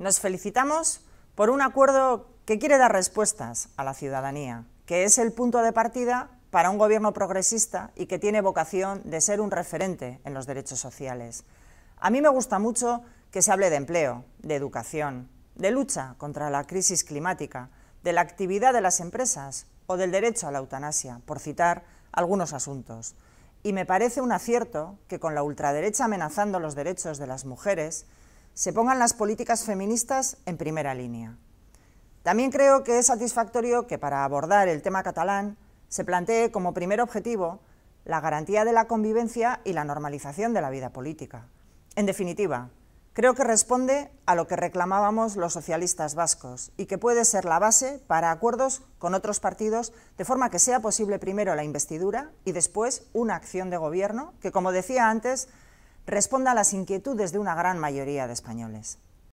Nos felicitamos por un acuerdo que quiere dar respuestas a la ciudadanía, que es el punto de partida para un gobierno progresista y que tiene vocación de ser un referente en los derechos sociales. A mí me gusta mucho que se hable de empleo, de educación, de lucha contra la crisis climática, de la actividad de las empresas o del derecho a la eutanasia, por citar algunos asuntos. Y me parece un acierto que con la ultraderecha amenazando los derechos de las mujeres, se pongan las políticas feministas en primera línea. También creo que es satisfactorio que para abordar el tema catalán se plantee como primer objetivo la garantía de la convivencia y la normalización de la vida política. En definitiva, creo que responde a lo que reclamábamos los socialistas vascos y que puede ser la base para acuerdos con otros partidos de forma que sea posible primero la investidura y después una acción de gobierno que, como decía antes, responda a las inquietudes de una gran mayoría de españoles.